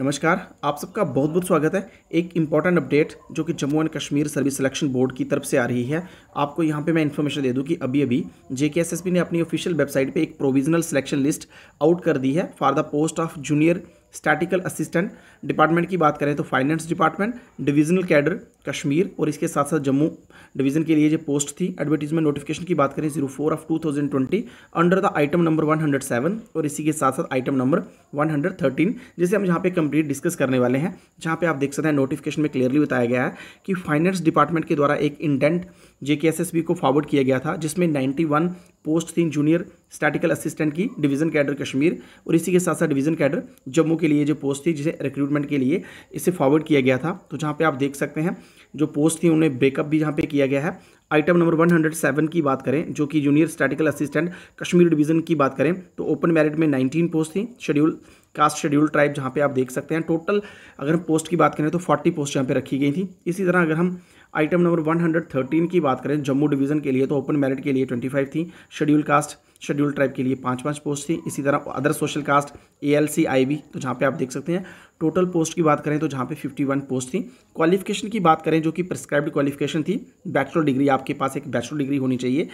नमस्कार आप सबका बहुत बहुत स्वागत है एक इम्पॉर्टेंट अपडेट जो कि Jammu and Kashmir service selection board की तरफ से आ रही है आपको यहाँ पे मैं इन्फॉर्मेशन दे दूँ कि अभी अभी जे ने अपनी ऑफिशियल वेबसाइट पे एक प्रोविजनल सिलेक्शन लिस्ट आउट कर दी है for the post of junior statistical assistant department की बात करें तो finance department divisional cadre Kashmir और इसके साथ साथ जम्मू डिवीजन के लिए जो पोस्ट थी एडवर्टीजमेंट नोटिफिकेशन की बात करें zero four of two thousand twenty under the item number one hundred seven और इसी के साथ साथ item number one hundred thirteen जिसे हम यहाँ पे कंप्लीट डिस्कस करने वाले हैं जहाँ पे आप देख सकते हैं नोटिफिकेशन में क्लियरली बताया गया है कि फाइनेंस डिपार्टमेंट के द्वारा एक इंडेंट जे को फॉरवर्ड किया गया था जिसमें नाइन्टी वन पोस्ट थी जूनियर स्टैटिकल असिस्टेंट की डिवीजन कैडर कश्मीर और इसी के साथ साथ डिवीजन कैडर जम्मू के लिए जो पोस्ट थी जिसे रिक्रूटमेंट के लिए इसे फॉरवर्ड किया गया था तो जहाँ पे आप देख सकते हैं जो पोस्ट थी उन्हें ब्रेकअप भी जहाँ पे किया गया है आइटम नंबर 107 की बात करें जो कि junior statistical assistant Kashmir division की बात करें तो ओपन मेरिट में नाइनटीन पोस्ट थी शेड्यूल कास्ट शेड्यूल ट्राइब जहाँ पे आप देख सकते हैं टोटल अगर हम पोस्ट की बात करें तो फोर्टी पोस्ट यहाँ पे रखी गई थी इसी तरह अगर हम आइटम नंबर थर्टीन की बात करें जम्मू डिवीजन के लिए तो ओपन मेरिट के लिए फाइव थी शेड्यूल कास्ट शेड्यूल ट्राइब के लिए पाँच पाँच पोस्ट थी इसी तरह other social caste A L C I B तो जहाँ पे आप देख सकते हैं टोटल पोस्ट की बात करें तो जहाँ पे 51 पोस्ट थी क्वालिफिकेशन की बात करें जो कि प्रिस्क्राइब्ड क्वालिफिकेशन थी बैचलर डिग्री आपके पास एक बैचलर डिग्री होनी चाहिए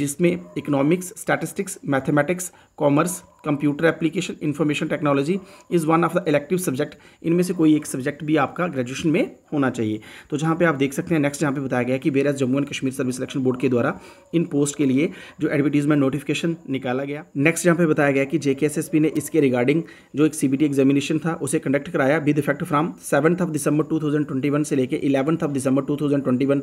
जिसमें economics statistics mathematics commerce computer application information technology is one of the elective subject इनमें से कोई एक सब्जेक्ट भी आपका ग्रेजुएशन में होना चाहिए तो जहाँ पे आप देख सकते हैं नेक्स्ट यहाँ पे बताया गया है कि बेरस Jammu and Kashmir service selection board के द्वारा इन पोस्ट के लिए जो एडवर्टीजमेंट नोटिफिकेशन निकाला गया नेक्स्ट यहाँ पे बताया गया कि जे ने इसके रिगार्डिंग जो एक सी एग्जामिनेशन था उसे कंडक्ट कराया with effect from seventh of December to से लेकर इलेवंथ ऑफ दिसंबर टू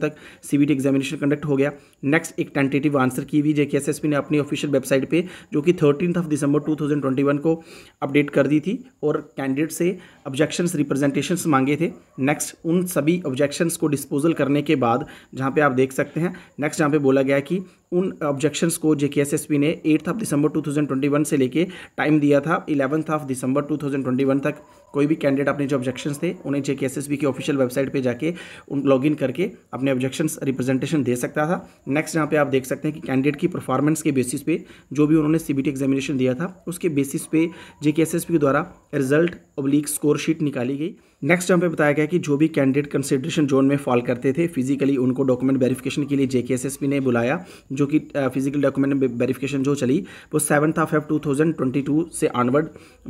तक सी एग्जामिनेशन कंडक्ट हो गया नेक्स्ट एक टेंटेटिव आंसर की हुई जे ने अपनी ऑफिशियल वेबसाइट पर जो कि थर्ड फोर्टीन ऑफ दिसंबर 2021 को अपडेट कर दी थी और कैंडिडेट से ऑब्जेक्शंस रिप्रेजेंटेशंस मांगे थे नेक्स्ट उन सभी ऑब्जेक्शंस को डिस्पोजल करने के बाद जहाँ पे आप देख सकते हैं नेक्स्ट जहाँ पे बोला गया कि उन ऑब्जेक्शंस को जेकेएसएसपी ने एट्थ ऑफ दिसंबर 2021 से लेके टाइम दिया था इलेवंथ ऑफ दिसंबर 2021 तक कोई भी कैंडिडेट अपने जो ऑब्जेक्शंस थे उन्हें जेकेएसएसपी की ऑफिशियल वेबसाइट पे जाके उन लॉग इन करके अपने ऑब्जेक्शंस रिप्रेजेंटेशन दे सकता था नेक्स्ट यहाँ पे आप देख सकते हैं कि कैंडिडेट की परफॉर्मेंस के बेसिस पे जो भी उन्होंने सी एग्जामिनेशन दिया था उसके बेसिस पे जे के द्वारा रिजल्ट ओब्लिक स्कोर शीट निकाली गई नेक्स्ट यहाँ पे बताया गया कि जो भी कैंडिडेट कंसिडरेशन जोन में फॉल करते थे फिजिकली उनको डॉक्यूमेंट वेरिफिकेशन के लिए जे ने बुलाया जो कि फिजिकल डॉक्यूमेंट वेरिफिकेशन जो चली वो seventh of F two thousand twenty two से आनवर्ड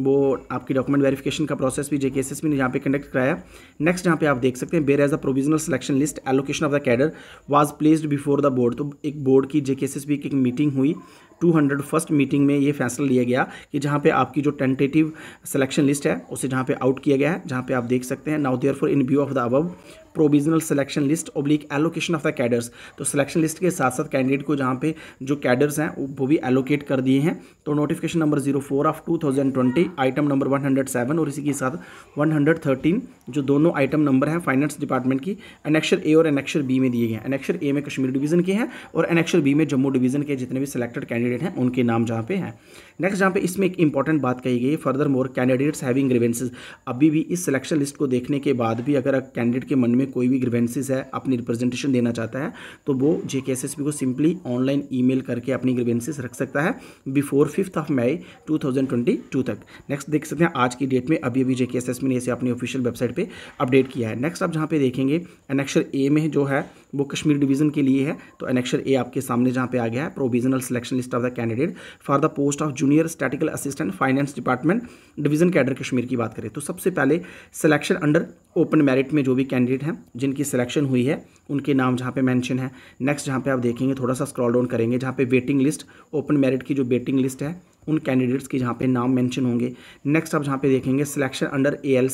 वो आपकी डॉक्यूमेंट वेरिफिकेशन का प्रोसेस भी जेके एस के ने यहाँ पे कंडक्ट कराया नेक्स्ट यहाँ पे आप देख सकते हैं whereas a provisional selection list allocation of the cadre was placed before the board तो एक बोर्ड की जेके एस एस बी की एक मीटिंग हुई टू हंड्रेड फर्स्ट मीटिंग में ये फैसला लिया गया कि जहाँ पे आपकी जो टेंटेटिव सिलेक्शन लिस्ट है उसे जहाँ पे आउट किया गया है जहाँ पे आप देख सकते हैं now therefore in view of the above provisional selection list oblique allocation of the cadres तो सिलेक्शन लिस्ट के साथ साथ कैंडिडेट को जहाँ पे जो कैडर्स हैं वो भी एलोकेट कर दिए हैं तो notification number zero four of two thousand twenty item number one hundred seven और इसी के साथ वन हंड्रेड थर्टीन जो दोनों आइटम नंबर हैं फाइनेंस डिपार्टमेंट की एनेक्शर ए और एनेक्शर बी में दिए गए हैं एनेक्शर ए में कश्मीर डिवीजन के हैं और एनेक्शर बी में जम्मू डिवीजन के जितने भी सिलेक्टेड कैंडिडेट हैं उनके नाम जहाँ पे हैं नेक्स्ट जहाँ पे इसमें एक इंपॉर्टेंट बात कही गई furthermore candidates having grievances अभी भी इस सिलेक्शन लिस्ट को देखने के बाद भी अगर कैंडिडेट के मन में कोई भी ग्रीवेंसीज है अपनी रिप्रेजेंटेशन देना चाहता है तो वो जे को सिंपली ऑनलाइन ईमेल करके अपनी ग्रीवेंसीज रख सकता है बिफोर फिफ्थ ऑफ मई 2022 तक नेक्स्ट देख सकते हैं आज की डेट में अभी अभी जे ने इसे अपनी ऑफिशियल वेबसाइट पर अपडेट किया है नेक्स्ट आप जहाँ पे देखेंगे एनेक्शर ए में जो है वो कश्मीर डिवीजन के लिए है तो एनेक्शर ए आपके सामने जहाँ पे आ गया है provisional selection list of the candidate for the post of junior statistical assistant finance department division cadre Kashmir की बात करें तो सबसे पहले सिलेक्शन अंडर ओपन मेरिट में जो भी कैंडिडेट हैं जिनकी सिलेक्शन हुई है उनके नाम जहाँ पे मेंशन है नेक्स्ट जहाँ पे आप देखेंगे थोड़ा सा स्क्रॉल डाउन करेंगे जहाँ पे वेटिंग लिस्ट ओपन मेरिट की जो वेटिंग लिस्ट है उन कैंडिडेट्स के जहाँ पे नाम मेंशन होंगे नेक्स्ट आप जहाँ पे देखेंगे selection under A L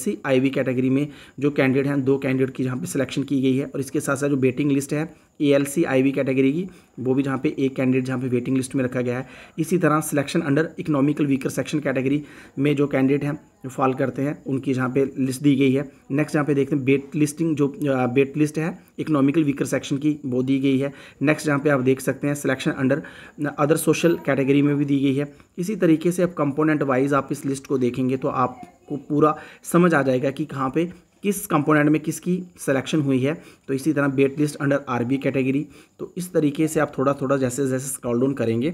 category में जो कैंडिडेट हैं दो कैंडिडेट की जहाँ पर सिलेक्शन की गई है और इसके साथ साथ जो वेटिंग लिस्ट है ए एल कैटेगरी की वो भी जहाँ पे एक कैंडिडेट जहाँ पे वेटिंग लिस्ट में रखा गया है इसी तरह selection under economical weaker section category में जो कैंडिडेट हैं फॉल करते हैं उनकी जहाँ पे लिस्ट दी गई है नेक्स्ट यहाँ पे देखते हैं बेट लिस्टिंग जो बेट लिस्ट है इकोनॉमिकल वीकर सेक्शन की वो दी गई है नेक्स्ट यहाँ पे आप देख सकते हैं selection under other social category में भी दी गई है इसी तरीके से अब कंपोनेंट वाइज आप इस लिस्ट को देखेंगे तो आपको पूरा समझ आ जाएगा कि कहाँ पर किस कंपोनेंट में किसकी सिलेक्शन हुई है तो इसी तरह wait list under RB category तो इस तरीके से आप थोड़ा थोड़ा जैसे जैसे स्क्रॉल डाउन करेंगे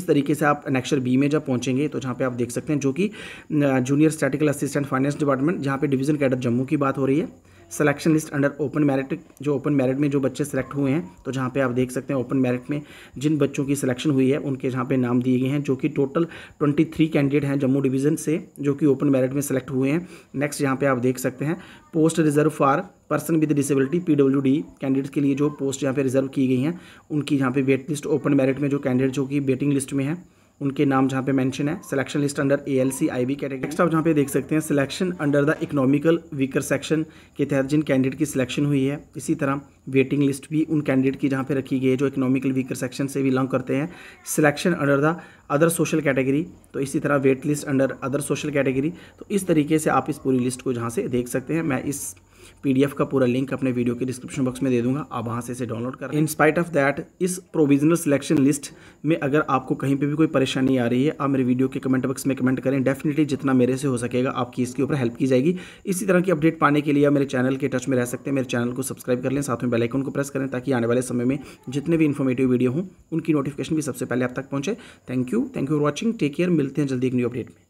इस तरीके से आप नेक्स्टर बी में जब पहुंचेंगे तो जहाँ पे आप देख सकते हैं जो कि junior statistical assistant finance department जहाँ पे डिवीजन कैडर जम्मू की बात हो रही है selection list under open merit जो ओपन मेरिट में जो बच्चे सिलेक्ट हुए हैं तो जहाँ पे आप देख सकते हैं ओपन मेरिट में जिन बच्चों की सिलेक्शन हुई है उनके जहाँ पे नाम दिए गए हैं जो कि टोटल 23 कैंडिडेट हैं जम्मू डिवीज़न से जो कि ओपन मेरिट में सेलेक्ट हुए हैं नेक्स्ट यहाँ पर आप देख सकते हैं post reserve for person with disability D candidates के लिए जो पोस्ट यहाँ पे रिजर्व की गई हैं उनकी यहाँ पे वेट लिस्ट ओपन मेरिट में जो कैंडिडेट जो कि वेटिंग लिस्ट में है उनके नाम जहाँ पे मेंशन है selection list under A L C I B category next आप जहाँ पे देख सकते हैं selection under the economical weaker section के तहत जिन कैंडिडेट की सिलेक्शन हुई है इसी तरह वेटिंग लिस्ट भी उन कैंडिडेट की जहाँ पे रखी गई है जो इकोनॉमिकल वीकर सेक्शन से बिलोंग करते हैं selection under the other social category तो इसी तरह wait list under other social category तो इस तरीके से आप इस पूरी लिस्ट को जहाँ से देख सकते हैं मैं इस पीडीएफ का पूरा लिंक अपने वीडियो के डिस्क्रिप्शन बॉक्स में दे दूंगा आप वहाँ से इसे डाउनलोड करें इन स्पाइट ऑफ दैट इस प्रोविजनल सिलेक्शन लिस्ट में अगर आपको कहीं पर भी कोई परेशानी आ रही है आप मेरे वीडियो के कमेंट बॉक्स में कमेंट करें डेफिनेटली जितना मेरे से हो सकेगा आपकी इसके ऊपर हेल्प की जाएगी इसी तरह की अपडेट पाने के लिए आप मेरे चैनल के टच में रह सकते हैं मेरे चैनल को सब्सक्राइब कर लें साथ में बेलाइकन को प्रेस करें ताकि आने वाले समय में जितने भी इन्फॉर्मेटिव वीडियो हों उनकी नोटिफिकेशन भी सबसे पहले आप तक पहुँचे thank you thank you for watching take care मिलते हैं जल्दी एक न्यू अपडेट में